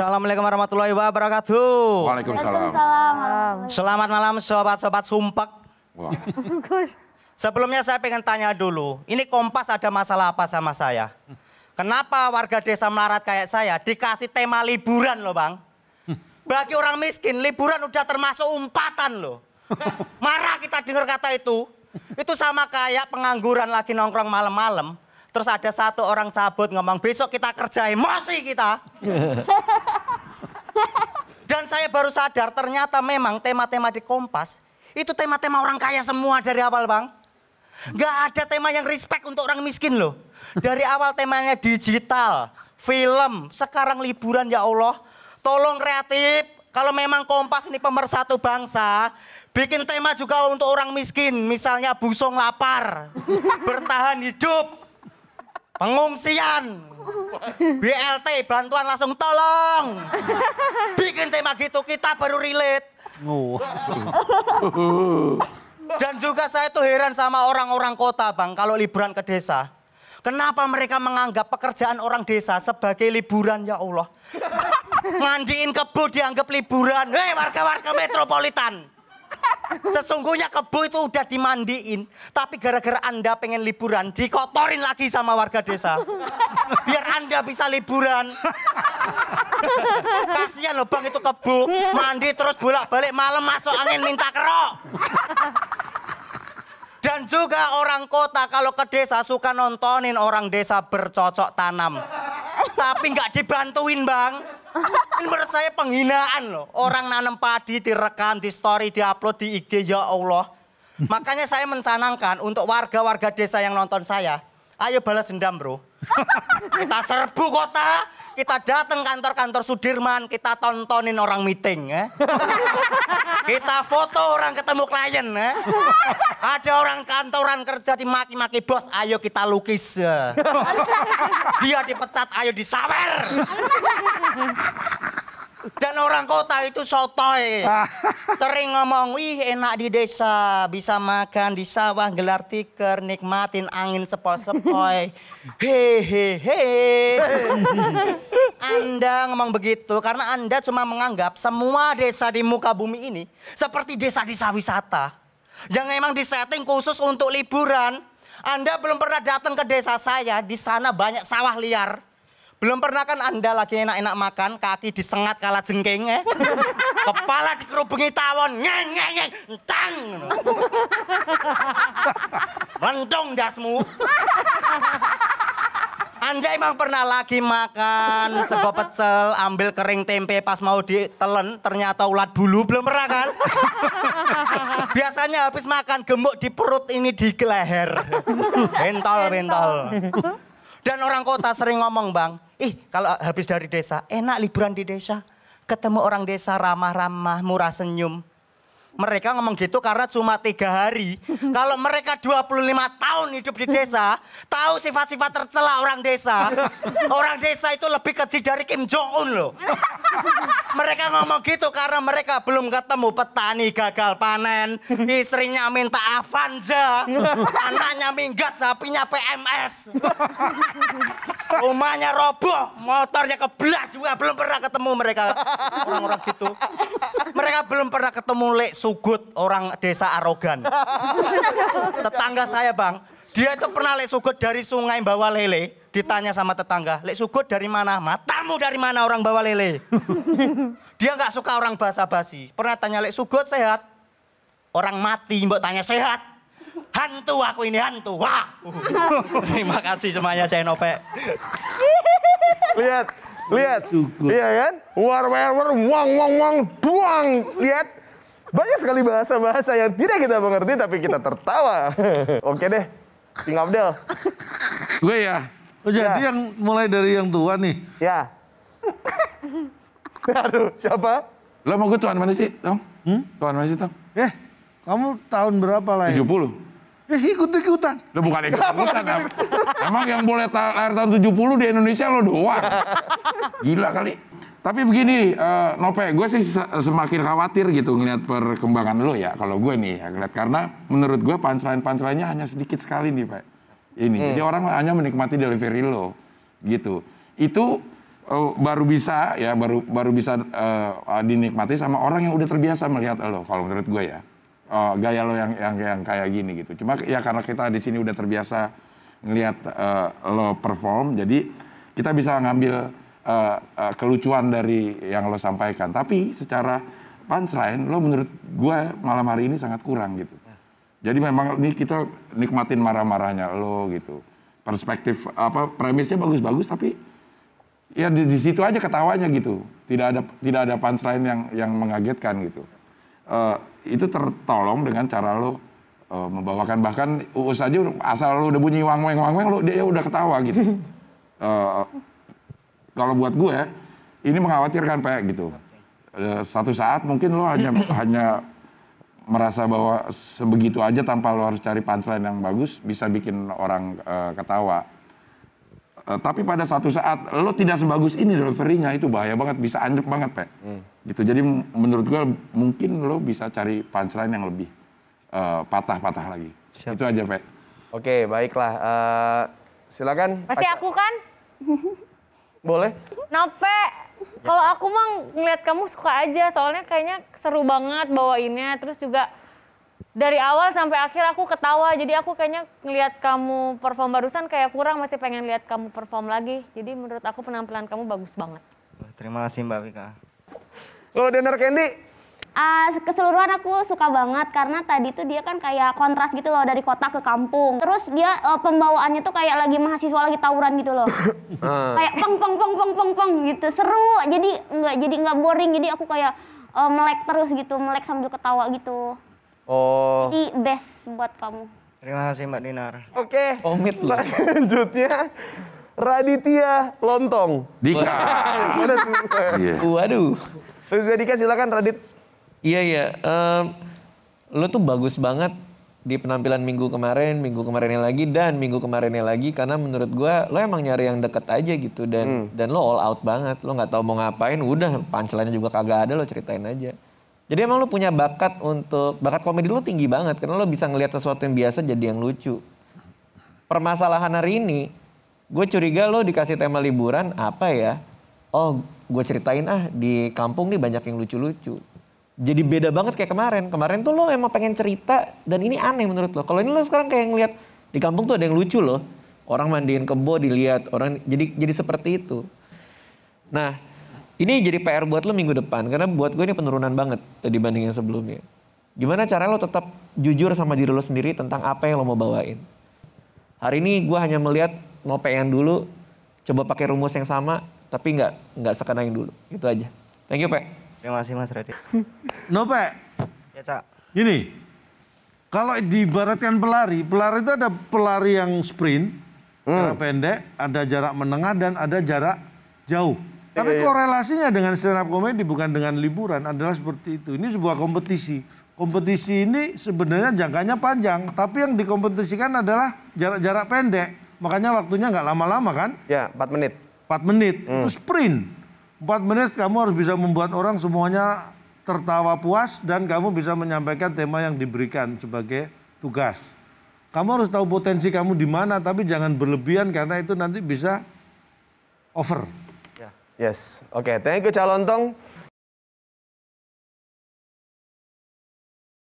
Assalamualaikum warahmatullahi wabarakatuh. Waalaikumsalam. Selamat malam sobat-sobat sumpek. Wah. Sebelumnya saya pengen tanya dulu, ini Kompas ada masalah apa sama saya? Kenapa warga desa melarat kayak saya dikasih tema liburan loh bang? Bagi orang miskin, liburan udah termasuk umpatan loh. Marah kita dengar kata itu. Itu sama kayak pengangguran lagi nongkrong malam-malam Terus ada satu orang cabut ngomong besok kita kerjain masih kita. Dan saya baru sadar ternyata memang tema-tema di Kompas itu tema-tema orang kaya semua dari awal bang. Gak ada tema yang respect untuk orang miskin loh. Dari awal temanya digital, film, sekarang liburan ya Allah. Tolong kreatif, kalau memang Kompas ini pemersatu bangsa, bikin tema juga untuk orang miskin. Misalnya busung lapar, bertahan hidup, Pengungsian. BLT bantuan langsung tolong. Bikin tema gitu kita baru relate. Dan juga saya tuh heran sama orang-orang kota bang kalau liburan ke desa. Kenapa mereka menganggap pekerjaan orang desa sebagai liburan ya Allah? Mandiin kebun dianggap liburan. Hei warga-warga metropolitan. Sesungguhnya kebo itu udah dimandiin, tapi gara-gara Anda pengen liburan, dikotorin lagi sama warga desa. Biar Anda bisa liburan. Kasihan loh bang itu kebo, mandi terus bolak-balik malam masuk angin minta kerok. Dan juga orang kota kalau ke desa suka nontonin orang desa bercocok tanam. Tapi nggak dibantuin bang. Ini menurut saya penghinaan loh. Orang nanam padi direkam, di story, di upload di IG ya Allah. Makanya saya mencanangkan untuk warga-warga desa yang nonton saya, ayo balas dendam bro kita serbu kota, kita datang kantor-kantor Sudirman, kita tontonin orang meeting ya. Kita foto orang ketemu klien ya. Ada orang kantoran kerja dimaki-maki bos, ayo kita lukis. Ya. Dia dipecat, ayo disawer. Dan orang kota itu sotoy. Sering ngomong, wih enak di desa, bisa makan di sawah, gelar tikar, nikmatin angin sepoi-sepoi. Hehehe. Anda ngomong begitu karena Anda cuma menganggap semua desa di muka bumi ini seperti desa desa wisata. Yang emang disetting khusus untuk liburan. Anda belum pernah datang ke desa saya, di sana banyak sawah liar. Belum pernah kan Anda lagi enak-enak makan, kaki disengat kala jengking, eh? Kepala dikerubungi tawon, ngeng, ngeng, ngeng, tang. mentung dasmu. Anda emang pernah lagi makan sego pecel, ambil kering tempe pas mau ditelen, ternyata ulat bulu belum pernah kan? Biasanya habis makan gemuk di perut ini di leher. bentol. bentol. Dan orang kota sering ngomong bang, ih kalau habis dari desa, enak liburan di desa. Ketemu orang desa ramah-ramah, murah senyum. Mereka ngomong gitu karena cuma tiga hari. Kalau mereka 25 tahun hidup di desa, tahu sifat-sifat tercela orang desa. Orang desa itu lebih keji dari Kim Jong Un loh mereka ngomong gitu karena mereka belum ketemu petani gagal panen, istrinya minta Avanza, anaknya minggat, sapinya PMS. Rumahnya roboh, motornya kebelah juga belum pernah ketemu mereka orang-orang gitu. Mereka belum pernah ketemu Lek Sugut, orang desa arogan. Tetangga saya, Bang, dia itu pernah Lek Sugut dari Sungai bawa Lele ditanya sama tetangga, lek sugut dari mana? Matamu dari mana orang bawa lele? Dia nggak suka orang basa-basi. Pernah tanya lek sugut sehat? Orang mati mbok tanya sehat. Hantu aku ini hantu. Wah. Terima kasih semuanya saya nopek. Lihat, lihat. Iya kan? War war war wang wang wang duang. Lihat banyak sekali bahasa-bahasa yang tidak kita mengerti tapi kita tertawa. Oke deh, King Abdel. Gue ya, Oh, jadi ya. yang mulai dari yang tua nih. Ya. Aduh, siapa? Lo mau gue tuan mana sih, dong? Hmm? Tuan mana sih, dong? Eh, kamu tahun berapa lah? Ya? 70. Eh ikut-ikutan. Lo bukan ikut-ikutan. emang yang boleh ta lahir tahun 70 di Indonesia lo doang. Gila kali. Tapi begini, uh, Nope, gue sih semakin khawatir gitu ngeliat perkembangan lo ya. Kalau gue nih ya, ngeliat. Karena menurut gue punchline punchline hanya sedikit sekali nih, Pak ini. Hmm. Jadi orang hanya menikmati delivery lo gitu. Itu uh, baru bisa ya baru baru bisa uh, dinikmati sama orang yang udah terbiasa melihat lo kalau menurut gue ya. Uh, gaya lo yang yang yang kayak gini gitu. Cuma ya karena kita di sini udah terbiasa ngelihat uh, lo perform jadi kita bisa ngambil uh, uh, kelucuan dari yang lo sampaikan. Tapi secara punchline lo menurut gue malam hari ini sangat kurang gitu. Jadi memang ini kita nikmatin marah-marahnya lo gitu. Perspektif apa premisnya bagus-bagus tapi ya di, di situ aja ketawanya gitu. Tidak ada tidak ada punchline yang yang mengagetkan gitu. Uh, itu tertolong dengan cara lo uh, membawakan bahkan uus aja asal lo udah bunyi wang weng wang weng lo dia udah ketawa gitu. Uh, kalau buat gue ini mengkhawatirkan pak gitu. Uh, satu saat mungkin lo hanya hanya merasa bahwa sebegitu aja tanpa lo harus cari punchline yang bagus bisa bikin orang uh, ketawa. Uh, tapi pada satu saat lo tidak sebagus ini deliverynya itu bahaya banget, bisa anjlok banget, Pak. Hmm. Gitu. Jadi menurut gue mungkin lo bisa cari punchline yang lebih eh, patah-patah uh, lagi. Siap. Itu aja, Pak. Oke, baiklah. Uh, silakan. Pasti aku kan? Boleh. Nope. Kalau aku mah ngeliat kamu suka aja, soalnya kayaknya seru banget bawainnya. Terus juga dari awal sampai akhir aku ketawa, jadi aku kayaknya ngeliat kamu perform barusan kayak kurang, masih pengen lihat kamu perform lagi. Jadi menurut aku penampilan kamu bagus banget. Terima kasih Mbak Vika. kalau dinner candy, uh, keseluruhan aku suka banget karena tadi tuh dia kan kayak kontras gitu loh dari kota ke kampung. Terus dia uh, pembawaannya tuh kayak lagi mahasiswa lagi tawuran gitu loh. Ah. kayak peng peng peng peng peng peng gitu. Seru. Jadi nggak jadi nggak boring. Jadi aku kayak uh, melek terus gitu, melek sambil ketawa gitu. Oh. Jadi best buat kamu. Terima kasih Mbak Dinar. Oke. Okay. Omit lah. Lanjutnya Raditya Lontong. Dika. Iya. Waduh. Dika silakan Radit. Iya iya, um, lo tuh bagus banget di penampilan minggu kemarin, minggu kemarinnya lagi dan minggu kemarinnya lagi karena menurut gue lo emang nyari yang deket aja gitu dan hmm. dan lo all out banget. Lo nggak tau mau ngapain, udah pancelannya juga kagak ada lo ceritain aja. Jadi emang lo punya bakat untuk bakat komedi lo tinggi banget karena lo bisa ngelihat sesuatu yang biasa jadi yang lucu. Permasalahan hari ini, gue curiga lo dikasih tema liburan apa ya? Oh, gue ceritain ah di kampung nih banyak yang lucu-lucu jadi beda banget kayak kemarin. Kemarin tuh lo emang pengen cerita dan ini aneh menurut lo. Kalau ini lo sekarang kayak ngeliat di kampung tuh ada yang lucu loh. Orang mandiin kebo dilihat orang jadi jadi seperti itu. Nah, ini jadi PR buat lo minggu depan karena buat gue ini penurunan banget dibanding yang sebelumnya. Gimana cara lo tetap jujur sama diri lo sendiri tentang apa yang lo mau bawain? Hari ini gue hanya melihat pengen dulu, coba pakai rumus yang sama, tapi nggak nggak sekena dulu. Itu aja. Thank you, Pak. Terima kasih Mas Radit. Nope. Ya Cak. Gini, kalau diibaratkan pelari, pelari itu ada pelari yang sprint, hmm. jarak pendek, ada jarak menengah, dan ada jarak jauh. Tapi iya, iya. korelasinya dengan stand up comedy bukan dengan liburan adalah seperti itu. Ini sebuah kompetisi. Kompetisi ini sebenarnya jangkanya panjang, tapi yang dikompetisikan adalah jarak-jarak pendek. Makanya waktunya nggak lama-lama kan? Ya, 4 menit. 4 menit. Hmm. Itu sprint. 4 menit kamu harus bisa membuat orang semuanya tertawa puas dan kamu bisa menyampaikan tema yang diberikan sebagai tugas. Kamu harus tahu potensi kamu di mana, tapi jangan berlebihan karena itu nanti bisa over. Ya. Yes, oke. Okay. Thank you Calontong.